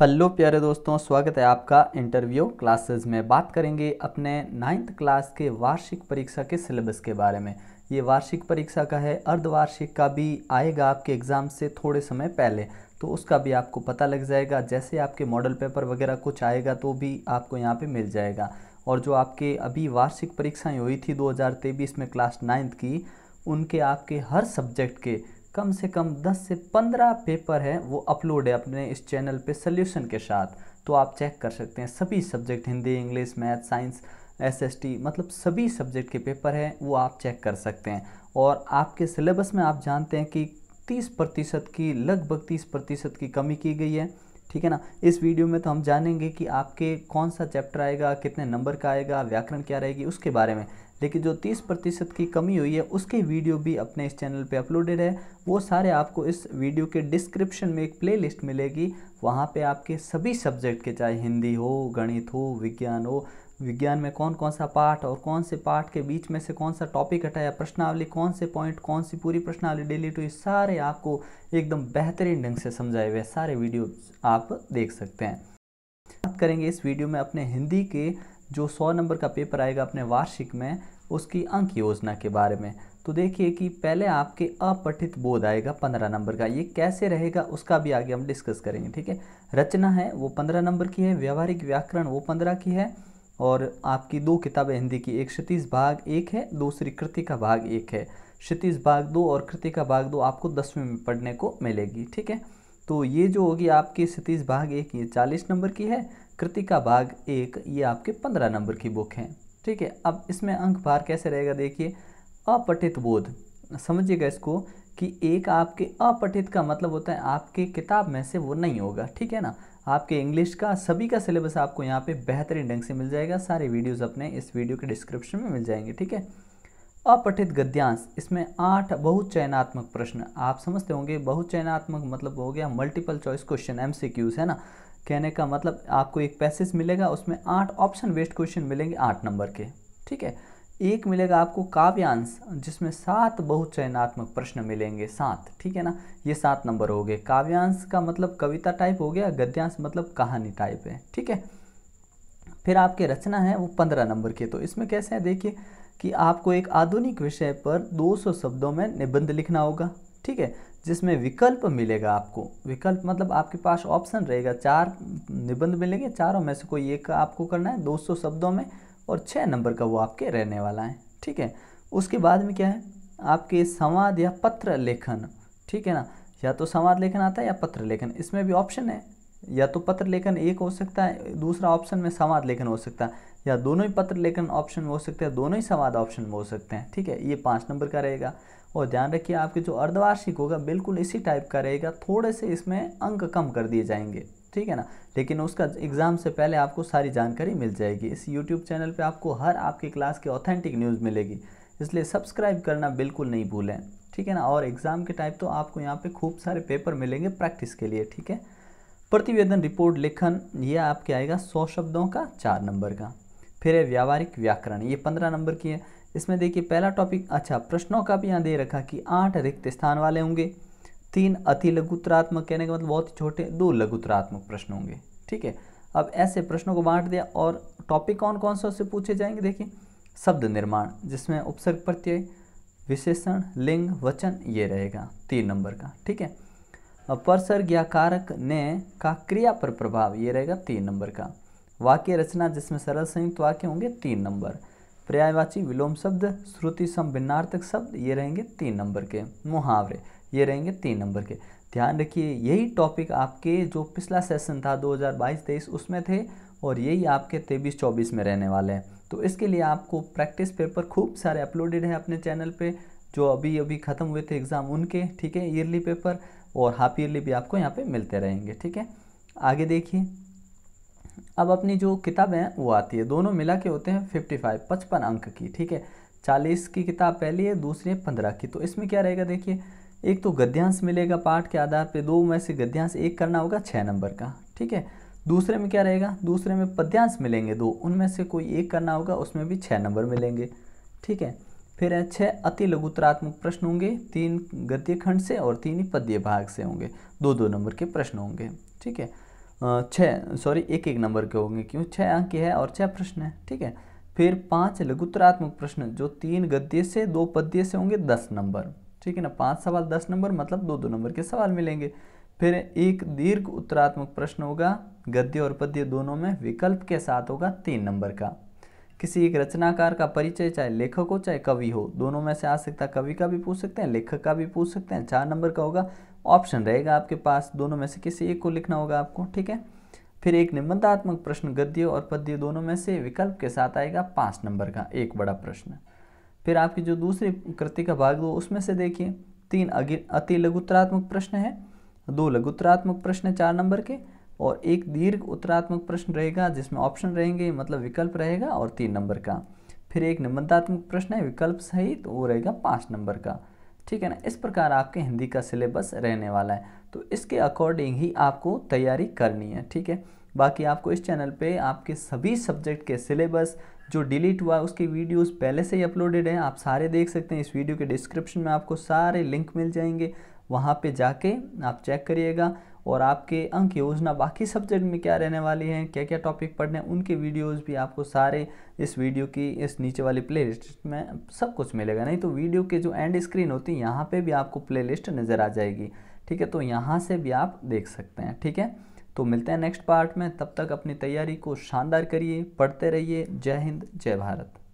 hello प्यारे दोस्तों स्वागत है आपका इंटरव्यू क्लासेस में बात करेंगे अपने नाइन्थ क्लास के वार्षिक परीक्षा के सिलेबस के बारे में ये वार्षिक परीक्षा का है अर्धवार्षिक का भी आएगा आपके एग्ज़ाम से थोड़े समय पहले तो उसका भी आपको पता लग जाएगा जैसे आपके मॉडल पेपर वगैरह कुछ आएगा तो भी आपको यहाँ पर मिल जाएगा और जो आपके अभी वार्षिक परीक्षाएँ हुई थी दो में क्लास नाइन्थ की उनके आपके हर सब्जेक्ट के कम से कम 10 से 15 पेपर है वो अपलोड है अपने इस चैनल पे सल्यूशन के साथ तो आप चेक कर सकते हैं सभी subject Hindi English math science SST मतलब सभी सब्जेक्ट के पेपर हैं वो आप चेक कर सकते हैं और आपके सिलेबस में आप जानते हैं कि 30 प्रतिशत की लगभग 30 प्रतिशत की कमी की गई है ठीक है ना इस वीडियो में तो हम जानेंगे कि आपके कौन सा चैप्टर आएगा कितने नंबर का आएगा व्याकरण क्या रहेगी उसके बारे में लेकिन जो तीस प्रतिशत की कमी हुई है उसके वीडियो भी अपने इस चैनल पे अपलोडेड है वो सारे आपको इस वीडियो के डिस्क्रिप्शन में एक प्लेलिस्ट मिलेगी वहाँ पे आपके सभी सब्जेक्ट के चाहे हिंदी हो गणित हो विज्ञान हो विज्ञान में कौन कौन सा पाठ और कौन से पाठ के बीच में से कौन सा टॉपिक हटाया प्रश्नावली कौन से पॉइंट कौन सी पूरी प्रश्नावली डेली टू सारे आपको एकदम बेहतरीन ढंग से समझाए हुए सारे वीडियो आप देख सकते हैं बात करेंगे इस वीडियो में अपने हिंदी के जो सौ नंबर का पेपर आएगा अपने वार्षिक में उसकी अंक योजना के बारे में तो देखिए कि पहले आपके अपठित बोध आएगा पंद्रह नंबर का ये कैसे रहेगा उसका भी आगे हम डिस्कस करेंगे ठीक है रचना है वो पंद्रह नंबर की है व्यवहारिक व्याकरण वो पंद्रह की है और आपकी दो किताबें हिंदी की एक क्षितिज भाग एक है दूसरी कृति का भाग एक है क्षितिज भाग दो और कृति का भाग दो आपको दसवीं में पढ़ने को मिलेगी ठीक है तो ये जो होगी आपकी क्षितिज भाग एक ये चालीस नंबर की है कृति का भाग एक ये आपके पंद्रह नंबर की बुक है ठीक है अब इसमें अंक भार कैसे रहेगा देखिए अपठित बोध समझिएगा इसको कि एक आपके अपठित का मतलब होता है आपके किताब में से वो नहीं होगा ठीक है ना आपके इंग्लिश का सभी का सिलेबस आपको यहाँ पे बेहतरीन ढंग से मिल जाएगा सारे वीडियोस अपने इस वीडियो के डिस्क्रिप्शन में मिल जाएंगे ठीक है अपठित गद्यांश इसमें आठ बहुत चयनात्मक प्रश्न आप समझते होंगे बहुत चयनात्मक मतलब हो गया मल्टीपल चॉइस क्वेश्चन एम है ना कहने का मतलब आपको एक पैसेज मिलेगा उसमें आठ ऑप्शन वेस्ट क्वेश्चन मिलेंगे आठ नंबर के ठीक है एक मिलेगा आपको काव्यांश जिसमें सात बहुचयनात्मक प्रश्न मिलेंगे सात ठीक है ना ये सात नंबर हो गए काव्यांश का मतलब कविता टाइप हो गया गद्यांश मतलब कहानी टाइप है ठीक है फिर आपके रचना है वो पंद्रह नंबर के तो इसमें कैसे है देखिए कि आपको एक आधुनिक विषय पर 200 शब्दों में निबंध लिखना होगा ठीक है जिसमें विकल्प मिलेगा आपको विकल्प मतलब आपके पास ऑप्शन रहेगा चार निबंध मिलेंगे चारों में से कोई एक आपको करना है 200 शब्दों में और छः नंबर का वो आपके रहने वाला है ठीक है उसके बाद में क्या है आपके संवाद या पत्र लेखन ठीक है ना या तो संवाद लेखन आता है या पत्र लेखन इसमें भी ऑप्शन है या तो पत्र लेखन एक हो सकता है दूसरा ऑप्शन में संवाद लेखन हो सकता है या दोनों ही पत्र लेखन ऑप्शन में हो सकते हैं दोनों ही संवाद ऑप्शन में हो सकते हैं ठीक है ये पाँच नंबर का रहेगा और ध्यान रखिए आपके जो अर्धवार्षिक होगा बिल्कुल इसी टाइप का रहेगा थोड़े से इसमें अंक कम कर दिए जाएंगे ठीक है ना लेकिन उसका एग्ज़ाम से पहले आपको सारी जानकारी मिल जाएगी इस यूट्यूब चैनल पर आपको हर आपकी क्लास की ऑथेंटिक न्यूज़ मिलेगी इसलिए सब्सक्राइब करना बिल्कुल नहीं भूलें ठीक है ना और एग्ज़ाम के टाइप तो आपको यहाँ पे खूब सारे पेपर मिलेंगे प्रैक्टिस के लिए ठीक है प्रतिवेदन रिपोर्ट लेखन ये आपके आएगा सौ शब्दों का चार नंबर का फिर है व्यावहारिक व्याकरण ये पंद्रह नंबर की है इसमें देखिए पहला टॉपिक अच्छा प्रश्नों का भी यहाँ दे रखा कि आठ रिक्त स्थान वाले होंगे तीन अति लघुतरात्मक कहने का मतलब बहुत छोटे दो लघुतरात्मक प्रश्न होंगे ठीक है अब ऐसे प्रश्नों को बांट दिया और टॉपिक कौन कौन से उससे पूछे जाएंगे देखिए शब्द निर्माण जिसमें उपसर्ग प्रत्यय विशेषण लिंग वचन ये रहेगा तीन नंबर का ठीक है परसर्ग या कारक ने का क्रिया पर प्रभाव ये रहेगा तीन नंबर का वाक्य रचना जिसमें सरल संयुक्त वाक्य होंगे तीन नंबर पर्यायवाची विलोम शब्द श्रुति समिन्नार्थक शब्द ये रहेंगे तीन नंबर के मुहावरे ये रहेंगे तीन नंबर के ध्यान रखिए यही टॉपिक आपके जो पिछला सेशन था 2022-23 उसमें थे और यही आपके 23-24 में रहने वाले हैं तो इसके लिए आपको प्रैक्टिस पेपर खूब सारे अपलोडेड हैं अपने चैनल पे जो अभी अभी ख़त्म हुए थे एग्ज़ाम उनके ठीक है ईयरली पेपर और हाफ ईयरली भी आपको यहाँ पे मिलते रहेंगे ठीक है आगे देखिए अब अपनी जो किताबें हैं वो आती है दोनों मिला के होते हैं फिफ्टी फाइव पचपन अंक की ठीक है चालीस की किताब पहली है दूसरी है पंद्रह की तो इसमें क्या रहेगा देखिए एक तो गद्यांश मिलेगा पाठ के आधार पे दो में से गद्यांश एक करना होगा छः नंबर का ठीक है दूसरे में क्या रहेगा दूसरे में पद्यांश मिलेंगे दो उनमें से कोई एक करना होगा उसमें भी छः नंबर मिलेंगे ठीक है फिर है छः अति लघुतरात्मक प्रश्न होंगे तीन गद्य खंड से और तीन ही पद्य भाग से होंगे दो दो नंबर के प्रश्न होंगे ठीक है छः सॉरी एक एक नंबर के होंगे क्यों छः अंक है और छः प्रश्न है ठीक है फिर पांच लघुतरात्मक प्रश्न जो तीन गद्य से दो पद्य से होंगे दस नंबर ठीक है ना पांच सवाल दस नंबर मतलब दो दो नंबर के सवाल मिलेंगे फिर एक दीर्घ उत्तरात्मक प्रश्न होगा गद्य और पद्य दोनों में विकल्प के साथ होगा तीन नंबर का किसी एक रचनाकार का परिचय चाहे लेखक हो चाहे कवि हो दोनों में से आ सकता है कवि का भी पूछ सकते हैं लेखक का भी पूछ सकते हैं चार नंबर का होगा ऑप्शन रहेगा आपके पास दोनों में से किसी एक को लिखना होगा आपको ठीक है फिर एक निबंधात्मक प्रश्न गद्य और पद्य दोनों में से विकल्प के साथ आएगा पाँच नंबर का एक बड़ा प्रश्न फिर आपकी जो दूसरी कृति का भाग दो उसमें से देखिए तीन अति लघुत्रात्मक प्रश्न है दो लघुत्रात्मक प्रश्न चार नंबर के और एक दीर्घ उत्तरात्मक प्रश्न रहेगा जिसमें ऑप्शन रहेंगे मतलब विकल्प रहेगा और तीन नंबर का फिर एक निबंधात्मक प्रश्न है विकल्प सही तो वो रहेगा पाँच नंबर का ठीक है ना इस प्रकार आपके हिंदी का सिलेबस रहने वाला है तो इसके अकॉर्डिंग ही आपको तैयारी करनी है ठीक है बाकी आपको इस चैनल पे आपके सभी सब्जेक्ट के सिलेबस जो डिलीट हुआ है उसकी वीडियोस पहले से ही अपलोडेड हैं आप सारे देख सकते हैं इस वीडियो के डिस्क्रिप्शन में आपको सारे लिंक मिल जाएंगे वहाँ पे जाके आप चेक करिएगा और आपके अंक योजना बाकी सब्जेक्ट में क्या रहने वाली हैं क्या क्या टॉपिक पढ़ने हैं उनके वीडियोज़ भी आपको सारे इस वीडियो की इस नीचे वाली प्लेलिस्ट में सब कुछ मिलेगा नहीं तो वीडियो के जो एंड स्क्रीन होती है यहाँ पे भी आपको प्लेलिस्ट नज़र आ जाएगी ठीक है तो यहाँ से भी आप देख सकते हैं ठीक है तो मिलते हैं नेक्स्ट पार्ट में तब तक अपनी तैयारी को शानदार करिए पढ़ते रहिए जय हिंद जय भारत